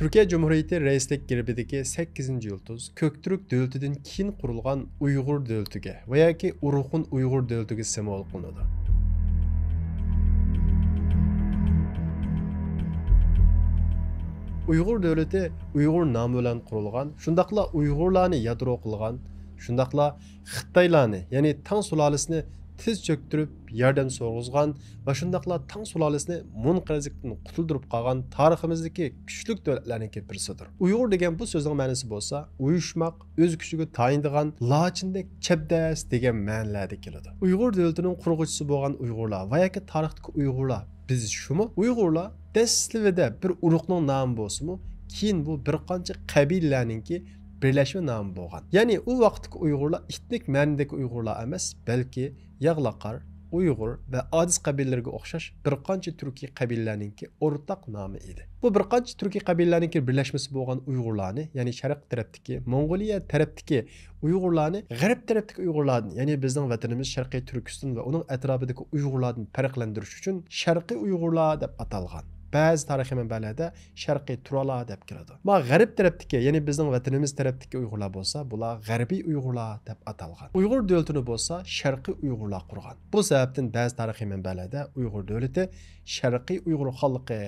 Түркия Жумһурияты рәислек гербидәге 8 йолдыз көктүрк дәүләтеннән кин курылган Уйгыр дәүләтегә ва яки Урухун Уйгыр дәүләтегә символ кылынды. Уйгыр дәүләте Уйгыр намы белән курылган, шундыйлар Уйгырларны ядро кылган, шундыйлар Хитайларны, ягъни Таң сулалысыны tiz cho'ktirib yordam so'rg'izgan va shundoqla tang sulolasini munqarizlikdan qutuldirib qolgan tariximizdagi kuchli davlatlarniki birisidir uyg'ur degan bu so'zning ma'nosi bo'lsa uyushmoq o'z kuchiga tayindigan lachindek chabdas degan ma'nolarda keladi uyg'ur davlatining qurg'uvchisi bo'lgan uyg'urlar va yoki tarixdagi uyg'urlar biz shumi uyg'urlar dastlabida bir urug'ning nomi bo'lsinmi keyin bu bir qancha qabilalarninki birlashma nomi bo'lgan ya'ni o vaktik uyg'urlar etnik ma'nidagi uyg'urlar emas belki yag'laqar uyg'ur ve odiz qabilalarga o'xshash bir qancha turkiy qabilalarninki o'rtaq nomi edi bu bir qancha turkiy qabilalarninki birlashmasi bo'lgan uyg'urlarni ya'ni sharq tarafdagi mong'oliya tarafdagi uyg'urlarni g'arb tarafdagi uyg'urlarni ya'ni bizden vatanımız sharqiy turkiston ve onun etrafındaki uyg'urlardan farqlantirish uchun sharqiy uyg'urlar deb atalgan ba'zi tarixiy manbalarda sharqiy turlar deb kiradi ma g'arib tarafdiki ya'ni bizning vatanimiz tarafdiki uyg'urlar bo'lsa bular g'arbiy uyg'urlar deb atalgan uyg'ur davlatini bo'lsa sharqiy uyg'urlar qurgan bu sababdan ba'zi tarixiy manbalarda uyg'ur davlati sharqiy uyg'ur xalqi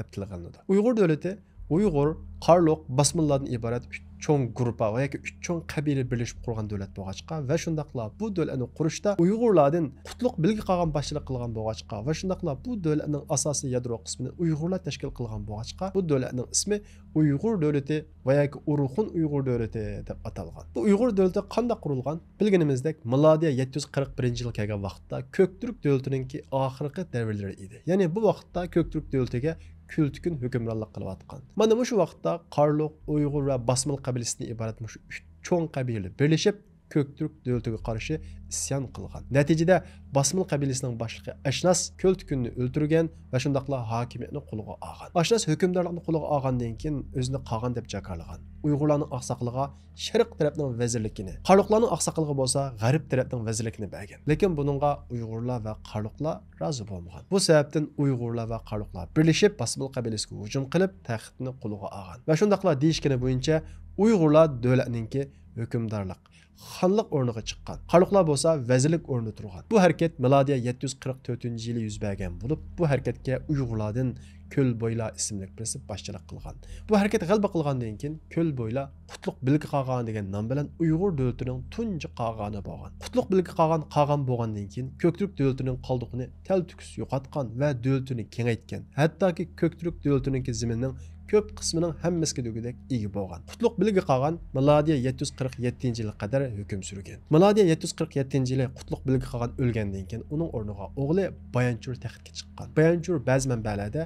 deb tilga uyg'ur davlati uyg'ur qarluq basmillardan iborat чоң группа яки үч чоң кабиле бирлешип курган дөөлөт болгачка ва шундакла бу дөөлөтнү курушта уйгурлардын кутлук билги калган башчылык кылган болгачка ва шундакла бу дөөлөтнүн асосий ядро кысмын уйгурлар ташкил кылган болгачка бу дөөлөтнүн исми уйгур дөөлөтү ва яки урухун уйгур дөөлөтү деп аталган бу уйгур дөөлөтү кандай курулган билгенибиздек миладия жети жүз кырк биринчи жылга келген вакытта көк түрк дөөлөтүнүнки акыркы даврлери иди яъни бу вакытта көк түрк дөөлөтүгө күлткін хүкімраллық қылып атқан мана мушу уақытта қарлық ұйғыр ва басмыл қабілесінен ибарат мушу үш чоң қабилі бірлесіп көктүрк дөлтүгө каршы исян қылған. Нәтижеде басмыл кабилесинин башлыгы ашнас көлт түкүнү өлтүргөн ва шундакла хакимиятни кулуга алган ашнас hukmdorlikni құлыға алгандан кийин өзүнү калган деп жақарлыған. уйгурлардын аксакалыга шарык тараптын вазирликини карлыклардын аксакалыгы болса гарип тараптын вазирликини берген лекин бунунга уйгурлар ва карлыклар разы болмаған. бу себептен уйгурлар ва карлыклар бирлешип басмыл кабилесиге hujum қылып тахтни құлыға алган ва шундакла дейишкени боюнча уйгурлар дөөлөтнинки hukmdorlik xanlıq o'rniga chiqqan xalqlar bo'lsa vazirlik o'rnida turgan bu harakat milodiya 744 yılı yuz bulup, bo'lib bu harakatga uyg'urlardan köl bo'yla ismli prinsip boshchilik qilgan bu harakat g'alba qilgandan keyin köl bo'yla qutluq bilgi qag'on degan nom bilan uyg'ur davlatining tunji qag'oni bo'lgan qutluq bilgi qag'on qag'on bo'lgandan keyin ko'kturk davlatining qoldiqini tal tukus yo'qotgan va davlatini kengaytgan hattoki ko'kturk davlatiniki ziminning ko'p qismining hammasiga degudek ega bo'lgan qutluq bilgi qolgan milodiya yetti yuz qirq yettinchi yilga qadar hukm surgan milodiya yetti yuz qirq yettinchi yili qutlug bilgi qolgan o'lgandan keyin uning o'rniga o'g'li bayanchur taxtga chiqqan bayanchur ba'zi manbalarda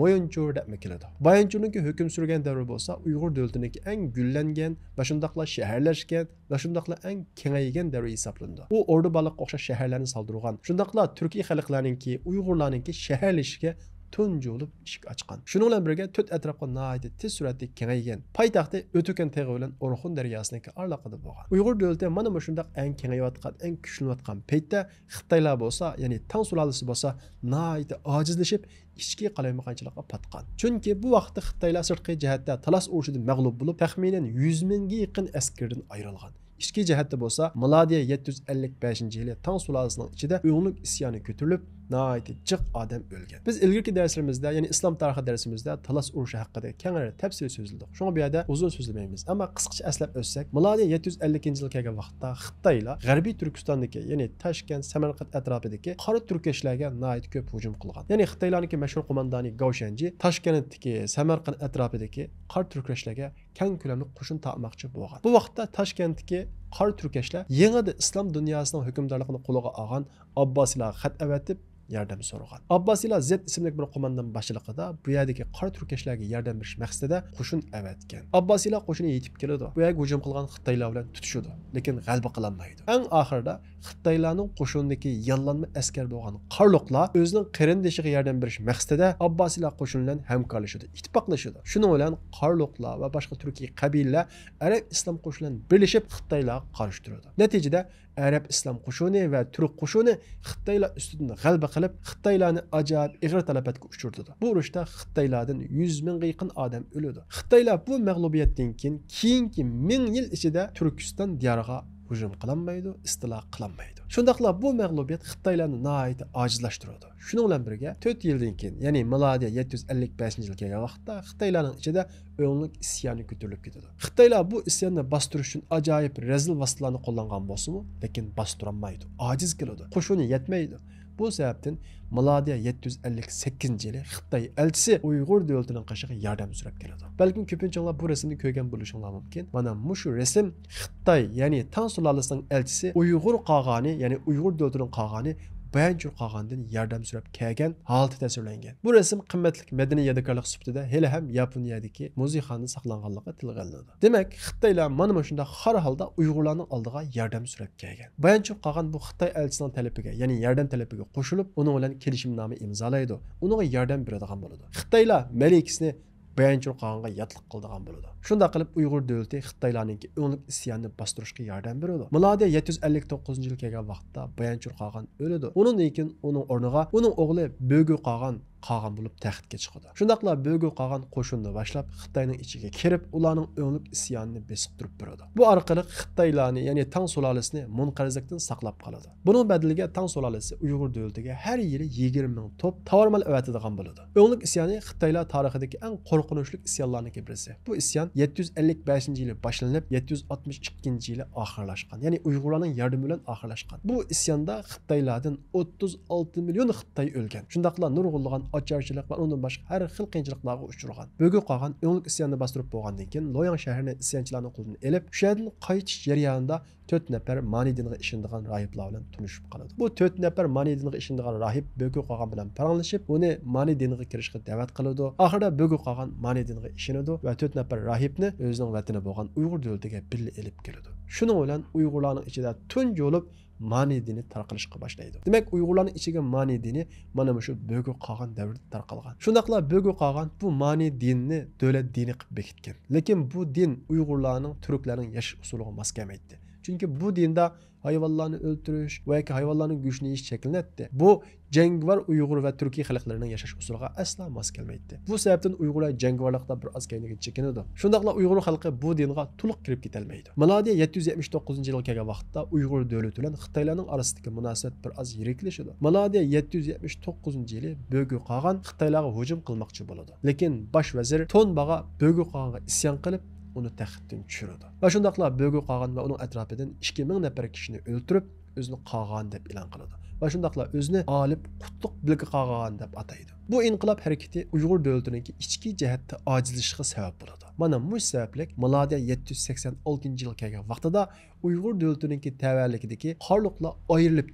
mo'yinchur deb keladi bayanchurniki hukm surgan davri bo'lsa uyg'ur davlatiniki eng gullangan va shundoqla shaharlashgan va shundoqla eng kengaygan davr hisoblanadi u o'rdi baliqqa o'xshash shaharlarni soldirgan shundoqla turkiy xalqlarninki uyg'urlarninki shaharlashishiga түн жолып ишик ачкан. Шуның белән бергә төт атрапка наһайты тиз сүрәттә киңәйгән. Пайтахты Өтөкен тәгы белән Орхун дәрьясыныкы арлакыда булган. Уйгыр дәүләте mana мошындак әң киңәйеп аткан, әң күчләнеп аткан пәйтә Хитайлар булса, ягъни Таң сулалысы булса, наһайты аҗизлешеп ichki qalamaqanchilikqa patqan chunki bu vaqtda xitoylar sirtqi jihatda talas urushida mag'lub bo'lib taxminan yuz mingga yaqin askardan ayrilgan ichki jihatda bo'lsa milodiya yetti yuz ellik beshinchi yili tang sulolasining ichida o'nglik isyoni ko'tarilib nihoyatda jiq odam o'lgan biz ilgirki darslarimizda ya'ni islom tarixi darsimizda talas urushi haqida kengroq tafsil so'zildik shunga bu yerda uzun so'zlamaymiz ammo qisqacha eslab o'tsak milodiy 752 yuz ellikinchi yil kelgan vaqtda xitoylar g'arbiy turkistondagi ya'ni toshkent samarqand atrofidagi qora turkeshlarga nihoyat ko'p hujum qilgan ya'ni xitoylarniki mashhur qo'mondoni govshanji toshkentdagi samarqand atrofidagi qora turkashlarga kang ko'lamli qo'shin topmoqchi bo'lgan bu vaqtda toshkentdagi qora turkashlar yanada islom dunyosining hukmdorligini qo'liga olgan abbosiylarga xat avatib yordami so'ragan abbosiylar z ismli bir qo'mondan boshlig'ida bu yerdagi qora turkashlarga yordam berish maqsadida qo'shin avatgan abbosiylar qo'shini yetib keladi bu yerga hujum qilgan xitoylar bilan tutishadi lekin g'alaba qilolmaydi eng oxirida xitoylarning qo'shinidagi yollanma askar bo'lgan qarliqlar o'zining qarindoshiga yordam berish maqsadida abbosiylar qo'shini bilan hamkorlashadi ittifoqlashadi shuning bilan qarliqlar va boshqa turkiy qabilalar arab islom qo'shini bilan birlashib xitoylar qarshi turadi natijada arab islom qushuni va turk qushuni xitoylar ustidan g'alba qilib xitoylarni ajab ig'ir talabatga uchirdi bu urushda xitoylardan yuz mingga yaqin odam o'ladi xitoylar bu mag'lubiyatdan keyin keyingi ming yil ichida turkiston диярға hujum qilinmaydi istilo qilinmaydi shunda bu mag'lubiyat xitoylarni nihoyatda ojizlashtiradi shuning bilan birga to'rt yildan keyin ya'ni milodiy yetti yuz ellik beshinchi yil kelgan vaqtda xitoylarning ichida o'nglik isyoni ko'tarilib ketadi xitoylar bu isyonni bostirish uchun ajoyib rezil vositalarni qo'llangan bo'lsinmi lekin bostirolmaydi ojiz keladi qo'shuni yetmaydi Bu sebepten Maladiya 758 yılı Xitay elçisi Uygur devletinin qaşığı yardım sürüp geledi. Belki köpünçüňler bu resimni köygen bolýşyňlar mümkün. Bana muşu resim Xitay yani Tan sulalısının elçisi Uygur qağani yani Uygur devletinin qağani bəyin cür qağandan yardım sürəb kəgən halda təsvirləngan. Bu rəsm qimmətlik mədəni yadikarlıq sübutida hələ ham Yaponiyadakı muzeyxanada saqlanğanlığı tilgə ilinadi. Demək, Xitaylar mana şunda xar halda Uyğurlarning oldiga yardım sürəb kəgən. Bəyin cür qağan bu Xitay elçisinin tələbiga, yəni yardım tələbiga qoşulub, onun bilan kelishimnoma imzolaydi. Uningga yardım beradigan bo'ladi. Xitoylar malikasini bayanchur qonunga yotliq qildigan bo'ladi shunday qilib uyg'ur davlati xitoylarninki o'nlik isyonni bostirishga yordam beradi milodiya yetti yuz ellik to'qqizinchi yil kelgan vaqtda bayanchur qog'on o'ladi undan keyin uning o'rniga uning o'g'li bo'gu qog'an qolgan bo'lib taxtga chiqadi shundoqla bo'lgu qolgan qo'shinni boshlab xitoyning ichiga kirib ularning o'nglik isyonini besib turib beradi bu orqali xitoylarni ya'ni tang sulolasini munqarizlikdan saqlab qoladi buning badaliga tang sulolasi uyg'ur davlatiga har yili yigirma ming to'p tovar mol avatadigan bo'ladi o'nglik isyoni xitoylar tarixidagi eng qo'rqinchli isyonlarniki birisi bu isyon yetti yuz ellik beshinchi yili boshlanib yetti yuz oltmish ikkinchi yili oxirlashgan ya'ni uyg'urlarning yordami bilan oxirlashgan bu isyonda xitoylardan o'ttiz olti million xitoy o'lgan shundoqla nurg'unlagan очарчылык ва ондан башка һәр хил кыйынчылыкларга учурган. Бөгү калган өңлүк исянны бастырып болгондон кийин Лоян шәһәрне исянчыларның колунан элеп, шәһәрдән кайтыш жарыянында 4 нәфәр мани динга ишендиган рахиблар белән тунышып калады. Бу 4 нәфәр мани динга ишендиган рахиб бөгү калган белән параңлашып, уни mani diniga kirishga da'vat qiladi oxirida bugu qolgan mani diniga ishinadi va to'rt nafar rahibni o'zining vatani bo'lgan uyg'ur davlatiga birga ilib keladi shuning bilan uyg'urlarning ichida tunji bo'lib mani dini tarqalishga boshlaydi demak uyg'urlarni ichiga mani dini mana shu bo'gu qolgan davrda tarqalgan shundaqla bo'gu qolgan bu mani dinni davlat dini qilib bekitgan lekin bu din uyg'urlarning turklarning yashash usuliga mos kelmaydi chunki bu dinda hayvanlarını öldürüş veya ki hayvanlarının güçleyiş şeklinde etti. Bu cengvar Uygur ve Türkiye halklarının yashash usulüne asla mos kelmaydi. Bu sebepten Uyg'urlar cengvarlıkta bir az keyinga çekinirdi. Şundakla Uyg'ur halkı bu dinga tuluk kirib ketalmaydi. Milodiy 779-yil kelgan vaqtda Uyg'ur davlati bilan Xitoylarning orasidagi munosabat bir oz yiriklashadi. Milodiy 779-yili Bögü qag'an Xitoylarga hujum qilmoqchi bo'ladi. Lekin bosh vazir Tonbaga Bögü qag'anga isyon qilib, onu taxtdan çürüdü. va shundoqla bo'gu qağan va uning atrofidan ikki ming kişini kishini özünü qağan qog'on deb e'lon qiladi va shundoqla o'zini g'olib qutliq bilgi qog'on deb ataydi bu inqilob harakati uyg'ur davlatiniki ichki jihatda ojizlashishiga sabab bo'ladi mana bu sabablik milodiya yetti yuz sakson oltinchi yil kelgan vaqtida uyg'ur davlatiniki tavalligidagi qorliqlar ayrilib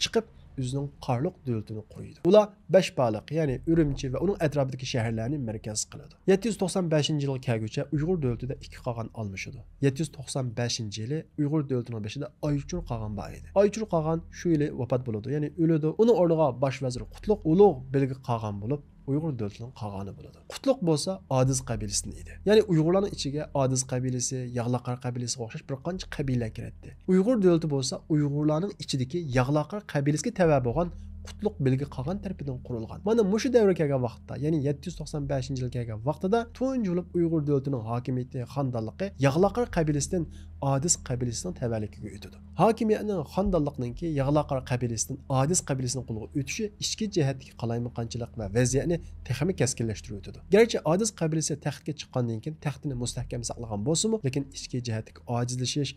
o'zining qorliq davlatini quriydi ular beshbaliq ya'ni urumchi va uning atrofidagi shaharlarni markaz qiladi yetti yuz to'qson beshinchi yil kelguncha uyg'ur davlatida ikki qolgan almashidi yetti yuz to'qson beshinchi yili uyg'ur davlatini beshida oychur qolgan bor edi oychur qolgan shu yili vafot bo'ladi ya'ni o'ladi uni o'rniga bosh vazir qutlug' ulug' bilgi qolgan bo'lib uyg'ur davlatining qog'oni bo'ladi qutluq bo'lsa odiz qabilasini edi ya'ni uyg'urlarni ichiga odiz qabilasi yag'laqar qabilasiga o'xshash bir qancha qabila kiradi uyg'ur davlati bo'lsa uyg'urlarning ichidagi yag'laqar qabilasiga tava bo'lgan qutlug' bilgi qolgan tarafidan kurulgan. mana mushu davr kelgan vaqtda ya'ni yetti yuz to'qson da, yil kelgan vaqtida tunji bo'lib uyg'ur davlatining Kabilesinin adis Kabilesinin qabilasidan odis qabilasining tavallikiga o'tadi hokimiyatni xandonliqninki yag'laqar qabilasidan odis qabilasini qo'lga o'tishi ichki jihatdagi qalaymi qanchilik va vaziyatni texmi keskinlashtirib o'tadi garchi odis qabilasi taxtga chiqqandan keyin taxtini mustahkam saqlagan bo'lsinmi lekin ichki jihatdagi ojizlashish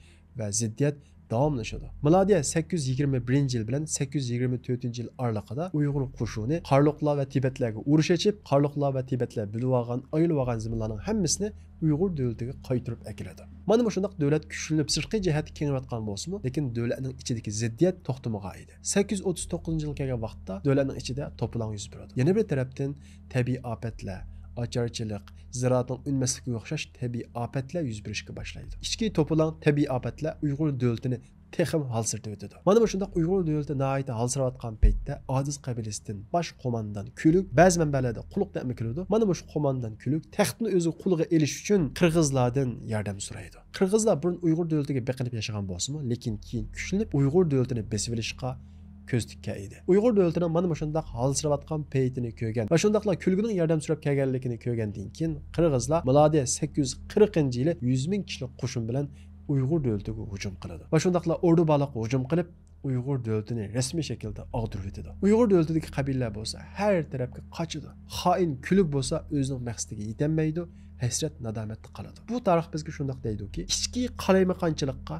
davomlashadi milodiya sakkiz yuz yigirma birinchi yil bilan sakkiz yuz yigirma to'rtinchi yil oralig'ida uyg'ur qo'shuni qarliqlar va tibatlarga urush ochib qarliqlar va tibatlar bilib olgan ayilib olgan zimlarning hammasini uyg'ur davlatiga qaytirib akiladi mana bu shundoq davlat kuchlanib sirtqi jihati kengayotgan bo'lsinmi lekin davlatning ichidagi ziddiyat to'xtamagan edi sakkiz yuz o'ttiz to'qqizinchi yil kelgan vaqtda davlatning ichida to'polon yuz beradi yana bir tarafdan tabiiy ofatlar açarçılık, ziraatın ünmesliğe o'xshash tabiiy ofatlar yuz berishga boshlaydi ichki to'pilan tabiiy apetle uyg'ur Devletini texim halsirtib o'tadi mana bu uyg'ur Devleti naiti halsirayotgan paytda odiz qabilasidan kabilesinin baş kulik külük, bazı quluq deb keladi mana bu shu komandan külük taxtni o'zi quliga elish uchun Kırgızlardan yardım so'raydi Kırgızlar burun uyg'ur davlatiga biqinib yashagan bo'lsinmi lakin keyin kuchlanib uyg'ur davlatini besib olishga көздікке иді ұйғыр дөлтінің мана мұшындақ халсыраватқан пейтіні көген мұшындақла külgünün yardım сұрап кәгәрлігіні көгенден кейін қырғызлар милади 840 жылы 100 мың кішілік құшын білән ұйғыр дөлтігі hücum қылады мұшындақла ordu balık hücum қылып uyg'ur davlatini resmi şekilde og'dirib ketadi uyg'ur davlatidagi qabilalar bo'lsa har tarafga qochadi xoin külük bo'lsa o'zining maqsadiga yetolmaydi hesret nadomatda qoladi bu tarix şundak shundoq ki ichki qalayma qanchilikqa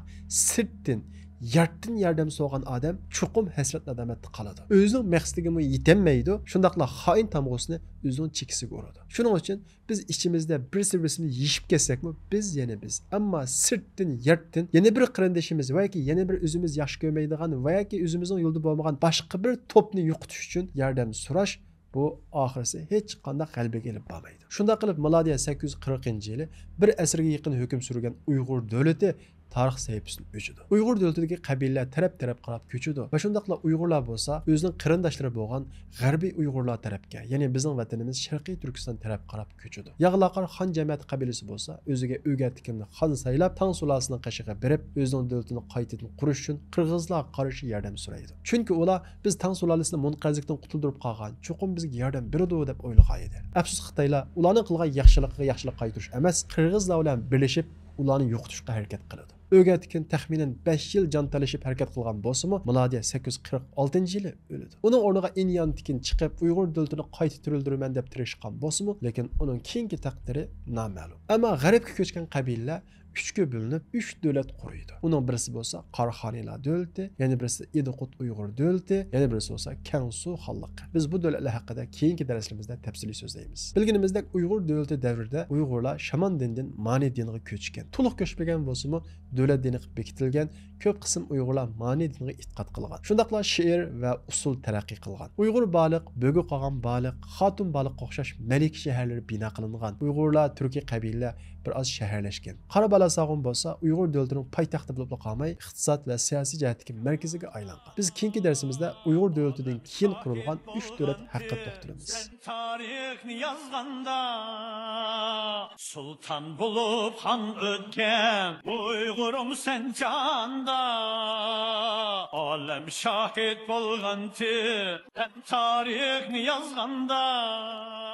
sirtdin yerdən yardım soğan adam çuqum həsrət nədamətdə qaladı. Özünün məqsədinə yetənməyidi. Şundaqla xain tamğısını özünün çəkisiga uradi. Şunun için biz içimizdə birisi birisini yeyib ketsəkmi biz yenə biz. Amma sirtdən yerdən yenə bir qırındışımız veya ki yenə bir özümüz yaxşı görməydigan və ki özümüzün yolda olmagan başqa bir topni yuqutish için yardım suraş bu oxirisi hiç qanday kalbe gelip bağmaydı. shunday qilib milodiya sakkiz yuz bir asrga yaqin hukm surgan uyg'ur davlati tarix sayfasini o'chidi uyg'ur davlatidagi qabilalar taraf taraf qarab ko'chidi va shundoqla uyg'urlar bo'lsa o'zining qarindoshlari bo'lgan g'arbiy uyg'urlar tarafga ya'ni bizning vatanimiz sharqiy turkiston taraf qarab ko'chidi yag'laqor xon jamiyat qabilasi bo'lsa o'ziga o'gatikimni xon saylab tang sulasini qashig'i berib o'zining davlatini qaytadan qurish uchun qirg'izlar qarshi yordam so'raydi chunki ola biz tan tang sulasini munqazlikdan qutuldirib qolgan chuqum bizga yordam beradi deb oylu edi afsus xitoylar ularni qilgan yaxshiliqiga yaxshilik qaytirish emas qirg'izlar bilan birlashib ularni yo'qotishga harakat qiladi o'rgatgan taxminan besh yil jon talashib harakat qilgan bo'lsimi milodiya sakkiz yuz qirq oltinchi yili o'ladi uning o'rniga inyan tikin chiqib uyg'ur davlatini qayta tirildiraman deb tirishgan bo'lsimi lekin uning keyingi taqdiri noma'lum ammo g'arbga ko'chgan qabila uchga bo'linib uch devlet quriydi uning birisi bo'lsa qorxoniylar devleti, yani birisi idiqut uyg'ur devleti, yani birisi olsa kansu halkı. biz bu davlatlar haqida keyingi derslerimizde tepsili so'zlaymiz bilganimizdek uyg'ur devleti davrida uyg'urlar şaman dinin mani diniga ko'chgan tuluk ko'chmagan bo'lsimi devlet dini qilib köp ko'p qism uyg'urlar mani diniga e'tiqod kılgan. Şundakla şiir ve usul taraqqiy kılgan. uyg'ur balık bo'gi qolgan balık, xotin balık o'xshash malik şehirleri bina kılıngan. uyg'urlar turkiy qabila bir oz shaharlashgan qora kalasag'un bo'lsa uyg'ur davlatining poytaxti bo'lib qolmay iqtisod ve siyasi jihatdagi markaziga aylangan biz kinki dersimizde uyg'ur davlatidan keyin kurulgan uch davlat haqida to'xtalamiz tarixni yozganda sulton bo'lib xon o'tgan uyg'urim sen jonda olam shohid bo'lganchi tarixni yozganda